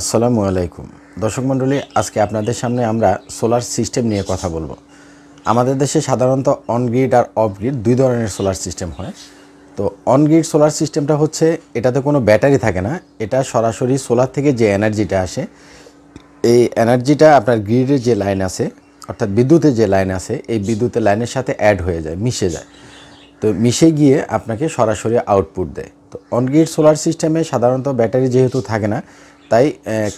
আসসালামু আলাইকুম দর্শক মণ্ডলী আজকে আপনাদের সামনে আমরা সোলার সিস্টেম নিয়ে কথা বলবো আমাদের দেশে সাধারণত অনগ্রিড আর অফগ্রিড দুই ধরনের সোলার সিস্টেম হয় তো অনগ্রিড সোলার সিস্টেমটা হচ্ছে এটাতে কোনো ব্যাটারি থাকে না এটা সরাসরি সোলার থেকে যে এনার্জিটা আসে এই এনার্জিটা আপনার গ্রিডের যে লাইন আছে অর্থাৎ বিদ্যুতের যে লাইন আছে এই বিদ্যুতের লাইনের সাথে অ্যাড হয়ে যায় মিশে যায় তো মিশে গিয়ে আপনাকে সরাসরি আউটপুট দেয় তো অনগ্রিড সোলার সিস্টেমে সাধারণত ব্যাটারি যেহেতু থাকে না তাই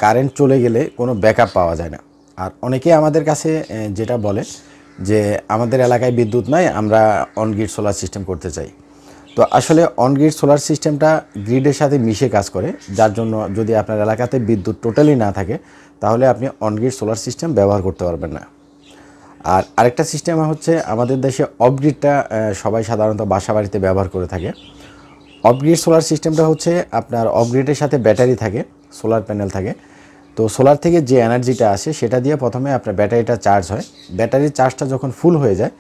কারেন্ট চলে গেলে কোনো ব্যাকআপ পাওয়া যায় না আর অনেকে আমাদের কাছে যেটা বলে যে আমাদের এলাকায় বিদ্যুৎ নাই আমরা অনগ্রিড সোলার সিস্টেম করতে চাই তো আসলে অনগ্রিড সোলার সিস্টেমটা গ্রিডের সাথে মিশে কাজ করে যার জন্য যদি আপনার এলাকাতে বিদ্যুৎ টোটালি না থাকে তাহলে আপনি অনগ্রিড সোলার সিস্টেম ব্যবহার করতে পারবেন না আর আরেকটা সিস্টেম হচ্ছে আমাদের দেশে অফগ্রিডটা সবাই সাধারণত বাসা বাড়িতে ব্যবহার করে থাকে অফগ্রিড সোলার সিস্টেমটা হচ্ছে আপনার অফগ্রিডের সাথে ব্যাটারি থাকে সোলার প্যানেল থাকে তো সোলার থেকে যে এনার্জিটা আসে সেটা দিয়ে প্রথমে আপনার ব্যাটারিটা চার্জ হয় ব্যাটারির চার্জটা যখন ফুল হয়ে যায়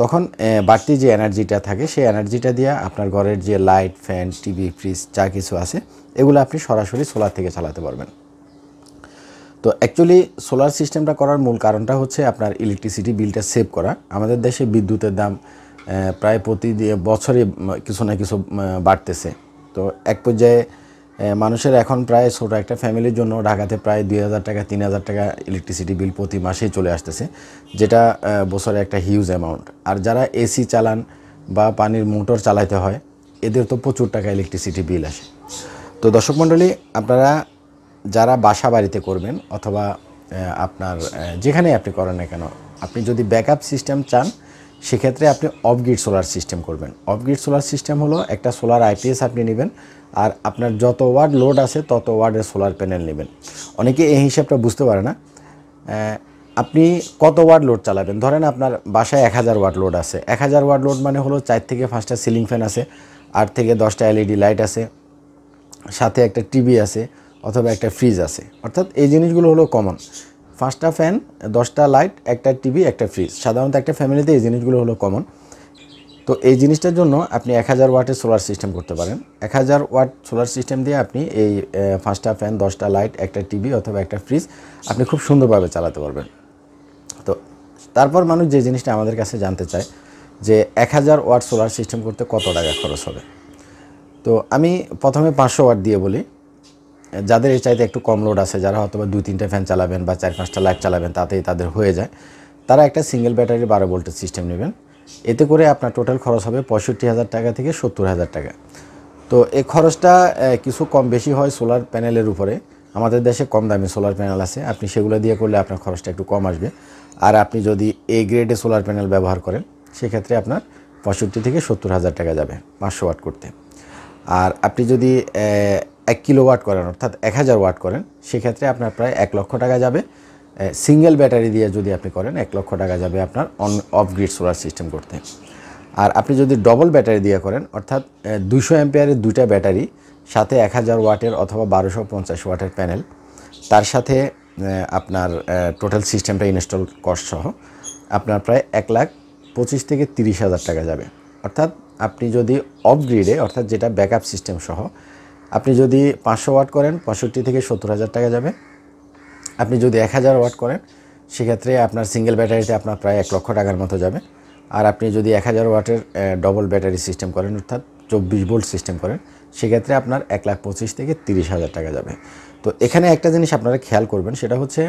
তখন বাড়তি যে এনার্জিটা থাকে সেই এনার্জিটা দিয়ে আপনার ঘরের যে লাইট ফ্যান টিভি ফ্রিজ যা কিছু আছে এগুলো আপনি সরাসরি সোলার থেকে চালাতে পারবেন তো অ্যাকচুয়ালি সোলার সিস্টেমটা করার মূল কারণটা হচ্ছে আপনার ইলেকট্রিসিটি বিলটা সেভ করা আমাদের দেশে বিদ্যুতের দাম প্রায় প্রতি বছরে কিছু না কিছু বাড়তেছে তো এক পর্যায়ে মানুষের এখন প্রায় ছোটো একটা ফ্যামিলির জন্য ঢাকাতে প্রায় দুই হাজার টাকা তিন হাজার টাকা ইলেকট্রিসিটি বিল প্রতি মাসেই চলে আসতেছে যেটা বছরে একটা হিউজ অ্যামাউন্ট আর যারা এসি চালান বা পানির মোটর চালাইতে হয় এদের তো প্রচুর টাকা ইলেকট্রিসিটি বিল আসে তো দর্শক মণ্ডলী আপনারা যারা বাসা বাড়িতে করবেন অথবা আপনার যেখানে আপনি করেন না কেন আপনি যদি ব্যাকআপ সিস্টেম চান সেক্ষেত্রে আপনি অফগ্রিড সোলার সিস্টেম করবেন অফগ্রিড সোলার সিস্টেম হলো একটা সোলার আইপিএস আপনি নেবেন আর আপনার যত ওয়ার্ড লোড আছে তত ওয়ার্ডের সোলার প্যানেল নেবেন অনেকে এই হিসাবটা বুঝতে পারে না আপনি কত ওয়ার্ড লোড চালাবেন ধরেন আপনার বাসায় এক হাজার ওয়ার্ড লোড আছে এক হাজার ওয়ার্ড লোড মানে হলো চার থেকে পাঁচটা সিলিং ফ্যান আছে আট থেকে দশটা এলইডি লাইট আছে সাথে একটা টিভি আছে অথবা একটা ফ্রিজ আছে অর্থাৎ এই জিনিসগুলো হলো কমন পাঁচটা ফ্যান দশটা লাইট একটা টিভি একটা ফ্রিজ সাধারণত একটা ফ্যামিলিতে এই জিনিসগুলো হলো কমন তো এই জিনিসটার জন্য আপনি এক হাজার ওয়াটের সোলার সিস্টেম করতে পারেন এক হাজার ওয়াট সোলার সিস্টেম দিয়ে আপনি এই পাঁচটা ফ্যান দশটা লাইট একটা টিভি অথবা একটা ফ্রিজ আপনি খুব সুন্দরভাবে চালাতে পারবেন তো তারপর মানুষ যে জিনিসটা আমাদের কাছে জানতে চায় যে এক হাজার ওয়াট সোলার সিস্টেম করতে কত টাকা খরচ হবে তো আমি প্রথমে পাঁচশো ওয়াট দিয়ে বলি যাদের এর চাইতে একটু কম লোড আছে যারা হয়তো দুই তিনটা ফ্যান চালাবেন বা চার পাঁচটা লাইট চালাবেন তাতেই তাদের হয়ে যায় তারা একটা সিঙ্গেল ব্যাটারি বারো ভোল্টের সিস্টেম নেবেন এতে করে আপনার টোটাল খরচ হবে পঁয়ষট্টি হাজার টাকা থেকে সত্তর হাজার টাকা তো এই খরচটা কিছু কম বেশি হয় সোলার প্যানেলের উপরে আমাদের দেশে কম দামি সোলার প্যানেল আছে আপনি সেগুলো দিয়ে করলে আপনার খরচটা একটু কম আসবে আর আপনি যদি এ গ্রেডে সোলার প্যানেল ব্যবহার করেন সেক্ষেত্রে আপনার পঁয়ষট্টি থেকে সত্তর হাজার টাকা যাবে পাঁচশো ওয়াট করতে আর আপনি যদি এক কিলো ওয়াট করেন অর্থাৎ এক হাজার ওয়াট করেন সেক্ষেত্রে আপনার প্রায় এক লক্ষ টাকা যাবে সিঙ্গেল ব্যাটারি দিয়ে যদি আপনি করেন এক লক্ষ টাকা যাবে আপনার অন অফগ্রিড সোলার সিস্টেম করতে আর আপনি যদি ডবল ব্যাটারি দিয়ে করেন অর্থাৎ দুশো অ্যাম্পেয়ারের দুইটা ব্যাটারি সাথে এক হাজার ওয়াটের অথবা বারোশো পঞ্চাশ ওয়াটের প্যানেল তার সাথে আপনার টোটাল সিস্টেমটা ইনস্টল কস্ট সহ আপনার প্রায় এক লাখ পঁচিশ থেকে তিরিশ হাজার টাকা যাবে অর্থাৎ আপনি যদি অফগ্রিডে অর্থাৎ যেটা ব্যাকআপ সিস্টেম সহ আপনি যদি পাঁচশো ওয়াট করেন পঁয়ষট্টি থেকে সত্তর হাজার টাকা যাবে আপনি যদি এক হাজার ওয়াট করেন সেক্ষেত্রে আপনার সিঙ্গেল ব্যাটারিতে আপনার প্রায় এক লক্ষ টাকার মতো যাবে আর আপনি যদি এক হাজার ওয়াটের ডবল ব্যাটারি সিস্টেম করেন অর্থাৎ চব্বিশ বোল্ট সিস্টেম করেন সেক্ষেত্রে আপনার এক লাখ পঁচিশ থেকে তিরিশ হাজার টাকা যাবে তো এখানে একটা জিনিস আপনারা খেয়াল করবেন সেটা হচ্ছে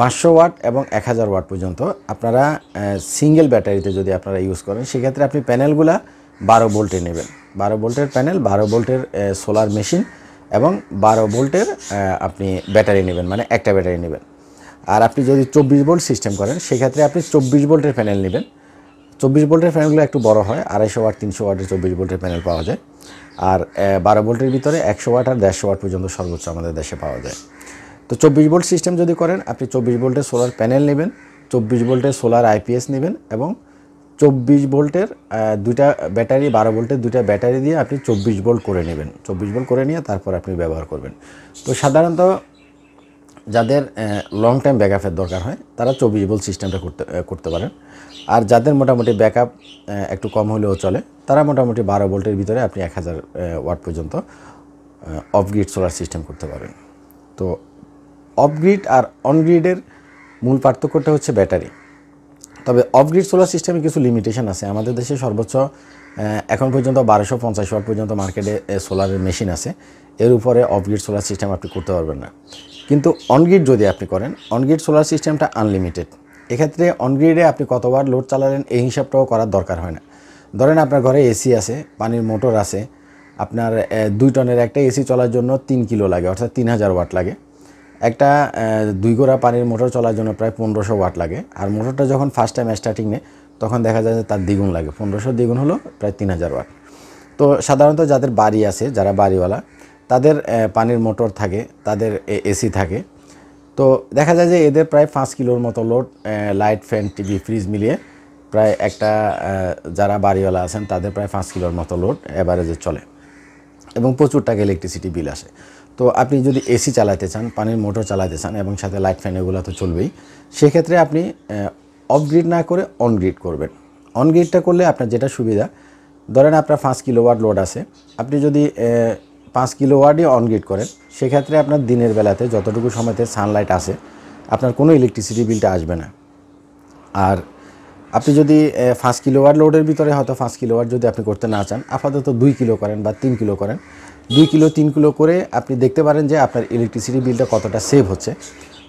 পাঁচশো ওয়াট এবং এক হাজার ওয়াট পর্যন্ত আপনারা সিঙ্গেল ব্যাটারিতে যদি আপনারা ইউজ করেন সেক্ষেত্রে আপনি প্যানেলগুলা বারো বোল্টে নেবেন বারো বোল্টের প্যানেল বারো বোল্টের সোলার মেশিন এবং বারো ভোল্টের আপনি ব্যাটারি নেবেন মানে একটা ব্যাটারি নেবেন আর আপনি যদি চব্বিশ ভোল্ট সিস্টেম করেন সেক্ষেত্রে আপনি চব্বিশ ভোল্টের প্যানেল নেবেন চব্বিশ ভোল্টের প্যানেলগুলো একটু বড় হয় আড়াইশো ওয়াট তিনশো ওয়াটের চব্বিশ ভোল্টের প্যানেল পাওয়া যায় আর বারো ভোল্টের ভিতরে একশো ওয়াট আর দেড়শো ওয়াট পর্যন্ত সর্বোচ্চ আমাদের দেশে পাওয়া যায় তো চব্বিশ ভোল্ট সিস্টেম যদি করেন আপনি চব্বিশ ভোল্টের সোলার প্যানেল নেবেন চব্বিশ ভোল্টের সোলার আইপিএস নেবেন এবং চব্বিশ ভোল্টের দুইটা ব্যাটারি বারো ভোল্টের দুইটা ব্যাটারি দিয়ে আপনি চব্বিশ ভোল্ট করে নেবেন চব্বিশ ভোল্ট করে নিয়ে তারপর আপনি ব্যবহার করবেন তো সাধারণত যাদের লং টাইম ব্যাকআপের দরকার হয় তারা চব্বিশ ভোল্ট সিস্টেমটা করতে করতে পারেন আর যাদের মোটামুটি ব্যাকআপ একটু কম হলেও চলে তারা মোটামুটি বারো ভোল্টের ভিতরে আপনি এক হাজার ওয়াট পর্যন্ত অফগ্রিড সোলার সিস্টেম করতে পারেন তো অফগ্রিড আর অনগ্রিডের মূল পার্থক্যটা হচ্ছে ব্যাটারি তবে অফগ্রিড সোলার সিস্টেমে কিছু লিমিটেশন আছে আমাদের দেশে সর্বোচ্চ এখন পর্যন্ত বারোশো পঞ্চাশ ওয়াট পর্যন্ত মার্কেটে সোলারের মেশিন আছে এর উপরে অফগ্রিড সোলার সিস্টেম আপনি করতে পারবেন না কিন্তু অনগ্রিড যদি আপনি করেন অনগ্রিড সোলার সিস্টেমটা আনলিমিটেড এক্ষেত্রে অনগ্রিডে আপনি কতবার লোড চালালেন এই হিসাবটাও করার দরকার হয় না ধরেন আপনার ঘরে এসি আছে পানির মোটর আছে আপনার দুই টনের একটা এসি চলার জন্য তিন কিলো লাগে অর্থাৎ তিন হাজার ওয়াট লাগে একটা দুই গোড়া পানির মোটর চলার জন্য প্রায় পনেরোশো ওয়াট লাগে আর মোটরটা যখন ফার্স্ট টাইম স্টার্টিং নেয় তখন দেখা যায় যে তার দ্বিগুণ লাগে পনেরোশো দ্বিগুণ হলো প্রায় তিন হাজার ওয়াট তো সাধারণত যাদের বাড়ি আছে যারা বাড়িওয়ালা তাদের পানির মোটর থাকে তাদের এসি থাকে তো দেখা যায় যে এদের প্রায় পাঁচ কিলোর মতো load light fan TV fridge মিলিয়ে প্রায় একটা যারা বাড়িওয়ালা আছেন তাদের প্রায় পাঁচ কিলোর মতো লোড অ্যাভারেজে চলে এবং প্রচুর টাকা ইলেকট্রিসিটি বিল আসে তো আপনি যদি এসি চালাতে চান পানির মোটর চালাতে চান এবং সাথে লাইট ফ্যান এগুলো তো চলবেই সেক্ষেত্রে আপনি অফ গ্রিড না করে অন গ্রিড করবেন অন গ্রিডটা করলে আপনার যেটা সুবিধা ধরেন আপনার পাঁচ কিলোওয়াট লোড আছে আপনি যদি পাঁচ কিলোওয়াটই অন গ্রিড করেন সেক্ষেত্রে আপনার দিনের বেলাতে যতটুকু সময়তে সানলাইট আসে আপনার কোনো ইলেকট্রিসিটি বিলটা আসবে না আর আপনি যদি পাঁচ কিলোওয়াট লোডের ভিতরে হয়তো পাঁচ কিলোওয়াট যদি আপনি করতে না চান আপাতত দুই কিলো করেন বা তিন কিলো করেন দুই কিলো তিন কিলো করে আপনি দেখতে পারেন যে আপনার ইলেকট্রিসিটি বিলটা কতটা সেভ হচ্ছে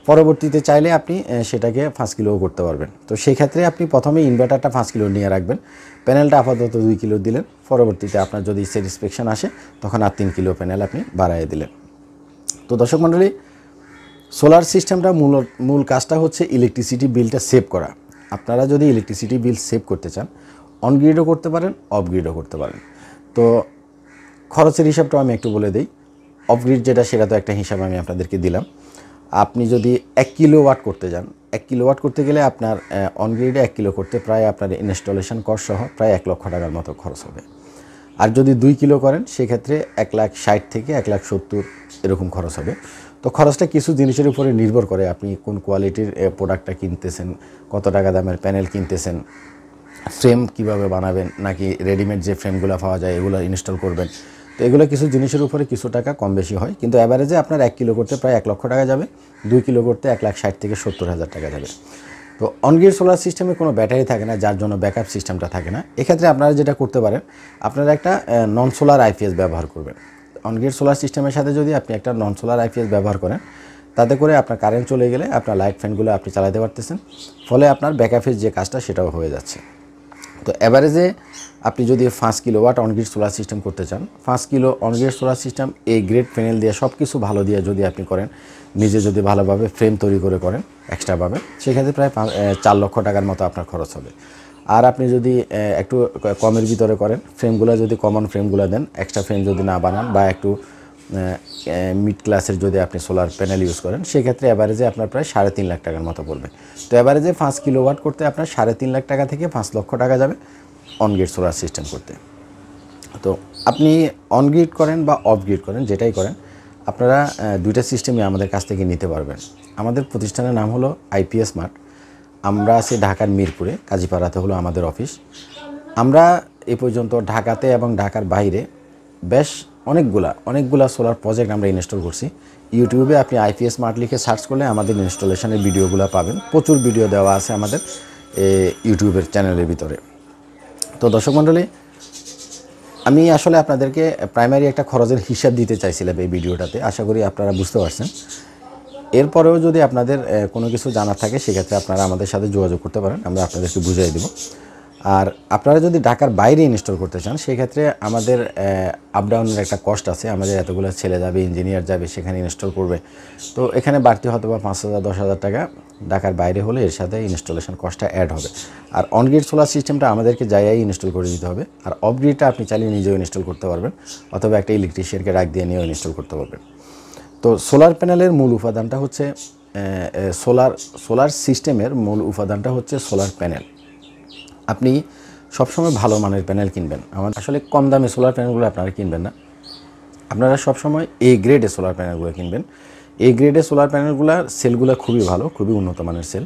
পরবর্তীতে চাইলে আপনি সেটাকে পাঁচ কিলোও করতে পারবেন তো সেক্ষেত্রে আপনি প্রথমে ইনভার্টারটা পাঁচ কিলো নিয়ে রাখবেন প্যানেলটা আপাতত দুই কিলো দিলেন পরবর্তীতে আপনার যদি স্যাটিসফ্যাকশান আসে তখন আর তিন কিলো প্যানেল আপনি বাড়াই দিলেন তো দর্শক মণ্ডলী সোলার সিস্টেমটা মূল মূল কাজটা হচ্ছে ইলেকট্রিসিটি বিলটা সেভ করা আপনারা যদি ইলেকট্রিসিটি বিল সেভ করতে চান অনগ্রিডও করতে পারেন অফগ্রিডও করতে পারেন তো খরচের হিসাবটাও আমি একটু বলে দিই অফগ্রিড যেটা সেটা তো একটা হিসাব আমি আপনাদেরকে দিলাম আপনি যদি এক কিলো ওয়াট করতে যান এক কিলো ওয়াট করতে গেলে আপনার অনগ্রিডে এক কিলো করতে প্রায় আপনার ইনস্টলেশন কর সহ প্রায় এক লক্ষ টাকার মতো খরচ হবে আর যদি দুই কিলো করেন সেক্ষেত্রে এক লাখ ষাট থেকে এক লাখ সত্তর এরকম খরচ হবে তো খরচটা কিছু জিনিসের উপরে নির্ভর করে আপনি কোন কোয়ালিটির প্রোডাক্টটা কিনতেছেন কত টাকা দামের প্যানেল কিনতেছেন ফ্রেম কিভাবে বানাবেন নাকি রেডিমেড যে ফ্রেমগুলো পাওয়া যায় এগুলো ইনস্টল করবেন তো এগুলো কিছু জিনিসের উপরে কিছু টাকা কম বেশি হয় কিন্তু অ্যাভারেজে আপনার এক কিলো করতে প্রায় এক লক্ষ টাকা যাবে দুই কিলো করতে এক লাখ ষাট থেকে সত্তর হাজার টাকা যাবে তো অনগির সোলার সিস্টেমে কোনো ব্যাটারি থাকে না যার জন্য ব্যাকআপ সিস্টেমটা থাকে না এক্ষেত্রে আপনারা যেটা করতে পারেন আপনারা একটা নন সোলার আইপিএস ব্যবহার করবেন অনগির সোলার সিস্টেমের সাথে যদি আপনি একটা নন সোলার আইপিএস ব্যবহার করেন তাতে করে আপনার কারেন্ট চলে গেলে আপনার লাইট ফ্যানগুলো আপনি চালাতে পারতেছেন ফলে আপনার ব্যাকআপের যে কাজটা সেটাও হয়ে যাচ্ছে তো অ্যাভারেজে আপনি যদি পাঁচ কিলোওয়াট অনগ্রিড সোলার সিস্টেম করতে চান পাঁচ কিলো অনগ্রিড সোলার সিস্টেম এই গ্রেড প্যানেল দিয়ে সব কিছু ভালো দিয়ে যদি আপনি করেন নিজে যদি ভালোভাবে ফ্রেম তৈরি করে করেন এক্সট্রাভাবে সেক্ষেত্রে প্রায় চার লক্ষ টাকার মতো আপনার খরচ হবে আর আপনি যদি একটু কমের ভিতরে করেন ফ্রেমগুলো যদি কমন ফ্রেমগুলো দেন এক্সট্রা ফ্রেম যদি না বানান বা একটু মিড ক্লাসের যদি আপনি সোলার প্যানেল ইউজ করেন সেক্ষেত্রে অ্যাভারেজে আপনার প্রায় সাড়ে তিন লাখ টাকার মতো পড়বে তো অ্যাভারেজে পাঁচ কিলোওয়াট করতে আপনার সাড়ে তিন লাখ টাকা থেকে পাঁচ লক্ষ টাকা যাবে অনগ্রিড সোলার সিস্টেম করতে তো আপনি অনগ্রিড করেন বা অফগ্রিড করেন যেটাই করেন আপনারা দুইটা সিস্টেমই আমাদের কাছ থেকে নিতে পারবেন আমাদের প্রতিষ্ঠানের নাম হলো আইপিএস মার্ট আমরা আছি ঢাকার মিরপুরে কাজীপাড়াতে হলো আমাদের অফিস আমরা এ পর্যন্ত ঢাকাতে এবং ঢাকার বাইরে বেশ অনেকগুলা অনেকগুলা সোলার প্রজেক্ট আমরা ইনস্টল করছি ইউটিউবে আপনি আইপিএস মার্ট লিখে সার্চ করলে আমাদের ইনস্টলেশনের ভিডিওগুলো পাবেন প্রচুর ভিডিও দেওয়া আছে আমাদের ইউটিউবের চ্যানেলের ভিতরে তো দর্শক মণ্ডলী আমি আসলে আপনাদেরকে প্রাইমারি একটা খরচের হিসাব দিতে চাইছিলাম এই ভিডিওটাতে আশা করি আপনারা বুঝতে পারছেন এরপরেও যদি আপনাদের কোনো কিছু জানার থাকে সেক্ষেত্রে আপনারা আমাদের সাথে যোগাযোগ করতে পারেন আমরা আপনাদেরকে বুঝিয়ে দেবো আর আপনারা যদি ঢাকার বাইরে ইনস্টল করতে চান সেক্ষেত্রে আমাদের আপডাউনের একটা কস্ট আছে আমাদের এতগুলো ছেলে যাবে ইঞ্জিনিয়ার যাবে সেখানে ইনস্টল করবে তো এখানে বাড়তি হয়তো বা পাঁচ হাজার দশ হাজার টাকা ঢাকার বাইরে হলে এর সাথে ইনস্টলেশন কস্টটা অ্যাড হবে আর অনগ্রিড সোলার সিস্টেমটা আমাদেরকে জায়গায় ইনস্টল করে দিতে হবে আর অফগ্রিডটা আপনি চালিয়ে নিজেও ইনস্টল করতে পারবেন অথবা একটা ইলেকট্রিশিয়ানকে রাখ দিয়ে নিয়েও ইনস্টল করতে পারবেন তো সোলার প্যানেলের মূল উপাদানটা হচ্ছে সোলার সোলার সিস্টেমের মূল উপাদানটা হচ্ছে সোলার প্যানেল আপনি সবসময় ভালো মানের প্যানেল কিনবেন আমার আসলে কম দামে সোলার প্যানেলগুলো আপনারা কিনবেন না আপনারা সবসময় এ গ্রেডে সোলার প্যানেলগুলো কিনবেন এ গ্রেডে সোলার প্যানেলগুলোর সেলগুলো খুবই ভালো খুবই উন্নত মানের সেল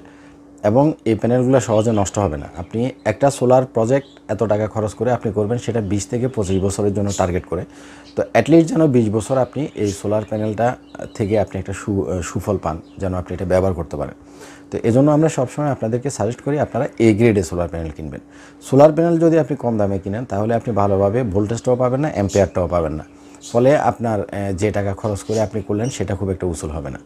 এবং এই প্যানেলগুলো সহজে নষ্ট হবে না আপনি একটা সোলার প্রজেক্ট এত টাকা খরচ করে আপনি করবেন সেটা বিশ থেকে পঁচিশ বছরের জন্য টার্গেট করে তো অ্যাটলিস্ট যেন বিশ বছর আপনি এই সোলার প্যানেলটা থেকে আপনি একটা সু সুফল পান যেন আপনি এটা ব্যবহার করতে পারেন তো এজন্য আমরা সবসময় আপনাদেরকে সাজেস্ট করি আপনারা এ গ্রেডে সোলার প্যানেল কিনবেন সোলার প্যানেল যদি আপনি কম দামে কিনেন তাহলে আপনি ভালোভাবে ভোল্টেজটাও পাবেন না অ্যাম্পেয়ারটাও পাবেন না ফলে আপনার যে টাকা খরচ করে আপনি করলেন সেটা খুব একটা উসুল হবে না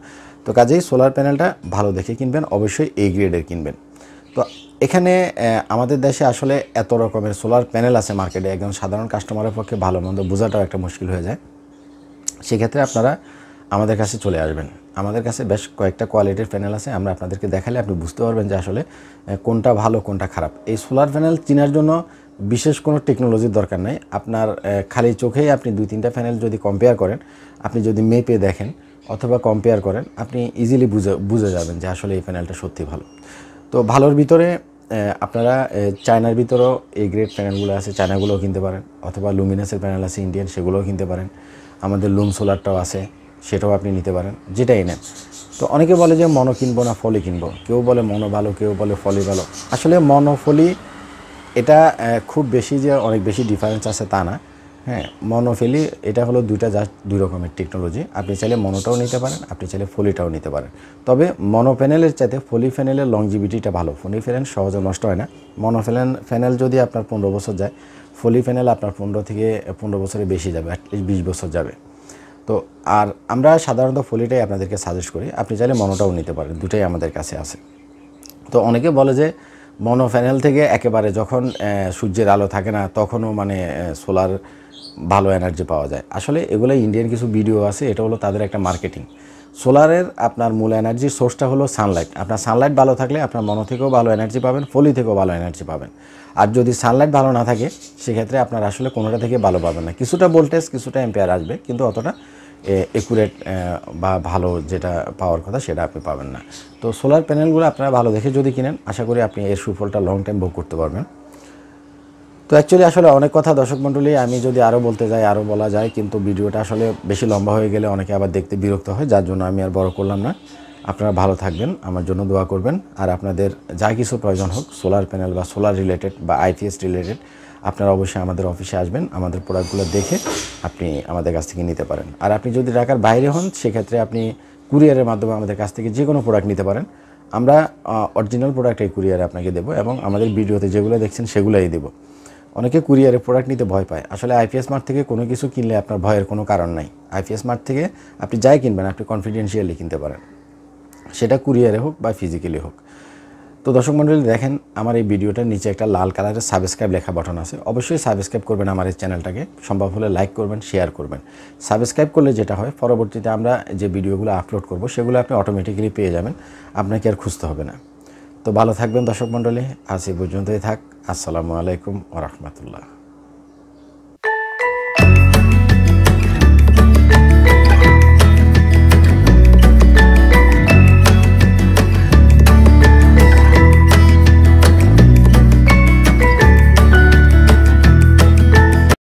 তো কাজেই সোলার প্যানেলটা ভালো দেখে কিনবেন অবশ্যই এই গ্রেডের কিনবেন তো এখানে আমাদের দেশে আসলে এত রকমের সোলার প্যানেল আছে মার্কেটে একজন সাধারণ কাস্টমারের পক্ষে ভালো মন্দ বোঝাটাও একটা মুশকিল হয়ে যায় সেক্ষেত্রে আপনারা আমাদের কাছে চলে আসবেন আমাদের কাছে বেশ কয়েকটা কোয়ালিটির প্যানেল আছে আমরা আপনাদেরকে দেখালে আপনি বুঝতে পারবেন যে আসলে কোনটা ভালো কোনটা খারাপ এই সোলার প্যানেল চিনার জন্য বিশেষ কোনো টেকনোলজির দরকার নাই আপনার খালি চোখেই আপনি দুই তিনটা প্যানেল যদি কম্পেয়ার করেন আপনি যদি মেপে দেখেন অথবা কম্পেয়ার করেন আপনি ইজিলি বুঝে বুঝে যাবেন যে আসলে এই প্যানেলটা সত্যি ভালো তো ভালোর ভিতরে আপনারা চায়নার ভিতরেও এই গ্রেড প্যানেলগুলো আছে চায়নাগুলোও কিনতে পারেন অথবা লুমিনাসের প্যানেল আছে ইন্ডিয়ান সেগুলোও কিনতে পারেন আমাদের লুম সোলারটাও আছে সেটাও আপনি নিতে পারেন যেটাই নেন তো অনেকে বলে যে মনো কিনবো না ফলি কিনবো কেউ বলে মনো ভালো কেউ বলে ফলি ভালো আসলে মনো ফলি এটা খুব বেশি যে অনেক বেশি ডিফারেন্স আছে তা না হ্যাঁ মনোফিলি এটা হলো দুইটা জাস্ট দুই রকমের টেকনোলজি আপনি চাইলে মনোটাও নিতে পারেন আপনি চাইলে ফলিটাও নিতে পারেন তবে মনো প্যানেলের চাইতে ফলি ফ্যানেলের লংজিবিটিটা ভালো ফলি ফ্যানেল সহজে নষ্ট হয় না মনো ফ্যানেল ফ্যানেল যদি আপনার পনেরো বছর যায় ফলি ফ্যানেল আপনার পনেরো থেকে পনেরো বছরে বেশি যাবে অ্যাটলিস্ট বিশ বছর যাবে তো আর আমরা সাধারণত ফলিটাই আপনাদেরকে সাজেস্ট করি আপনি চাইলে মনোটাও নিতে পারেন দুটাই আমাদের কাছে আছে তো অনেকে বলে যে মনো ফ্যানেল থেকে একেবারে যখন সূর্যের আলো থাকে না তখনও মানে সোলার ভালো এনার্জি পাওয়া যায় আসলে এগুলো ইন্ডিয়ান কিছু ভিডিও আছে এটা হলো তাদের একটা মার্কেটিং সোলারের আপনার মূল এনার্জি সোর্সটা হলো সানলাইট আপনার সানলাইট ভালো থাকলে আপনার মনো থেকেও ভালো এনার্জি পাবেন ফলি থেকেও ভালো এনার্জি পাবেন আর যদি সানলাইট ভালো না থাকে সেক্ষেত্রে আপনার আসলে কোনোটা থেকে ভালো পাবেন না কিছুটা ভোল্টেজ কিছুটা এম্পেয়ার আসবে কিন্তু অতটা একুরেট বা ভালো যেটা পাওয়ার কথা সেটা আপনি পাবেন না তো সোলার প্যানেলগুলো আপনারা ভালো দেখে যদি কিনেন আশা করি আপনি এর সুফলটা লং টাইম ভোগ করতে পারবেন তো অ্যাকচুয়ালি আসলে অনেক কথা দর্শক মণ্ডলী আমি যদি আরও বলতে যাই আরও বলা যায় কিন্তু ভিডিওটা আসলে বেশি লম্বা হয়ে গেলে অনেকে আবার দেখতে বিরক্ত হয় যার জন্য আমি আর বড় করলাম না আপনারা ভালো থাকবেন আমার জন্য দোয়া করবেন আর আপনাদের যা কিছু প্রয়োজন হোক সোলার প্যানেল বা সোলার রিলেটেড বা আইপিএস রিলেটেড আপনারা অবশ্যই আমাদের অফিসে আসবেন আমাদের প্রোডাক্টগুলো দেখে আপনি আমাদের কাছ থেকে নিতে পারেন আর আপনি যদি ঢাকার বাইরে হন সেক্ষেত্রে আপনি কুরিয়ারের মাধ্যমে আমাদের কাছ থেকে যে কোনো প্রোডাক্ট নিতে পারেন আমরা অরিজিনাল প্রোডাক্ট এই কুরিয়ারে আপনাকে দেবো এবং আমাদের ভিডিওতে যেগুলো দেখছেন সেগুলোই দেবো অনেকে কুরিয়ারে প্রোডাক্ট নিতে ভয় পায় আসলে আইপিএস মার্ট থেকে কোনো কিছু কিনলে আপনার ভয়ের কোনো কারণ নাই আইপিএস মার্ট থেকে আপনি যাই কিনবেন আপনি কনফিডেন্সিয়ালি কিনতে পারেন সেটা কুরিয়ারে হোক বা ফিজিক্যালি হোক তো দর্শক মণ্ডলী দেখেন আমার এই ভিডিওটার নিচে একটা লাল কালারের সাবস্ক্রাইব লেখা বটন আছে অবশ্যই সাবস্ক্রাইব করবেন আমার এই চ্যানেলটাকে সম্ভব হলে লাইক করবেন শেয়ার করবেন সাবস্ক্রাইব করলে যেটা হয় পরবর্তীতে আমরা যে ভিডিওগুলো আপলোড করব সেগুলো আপনি অটোমেটিক্যালি পেয়ে যাবেন আপনাকে আর খুঁজতে হবে না তো ভালো থাকবেন দর্শক মণ্ডলী আজ এই পর্যন্তই থাক আসসালামু আলাইকুম ওরহমতুল্লাহ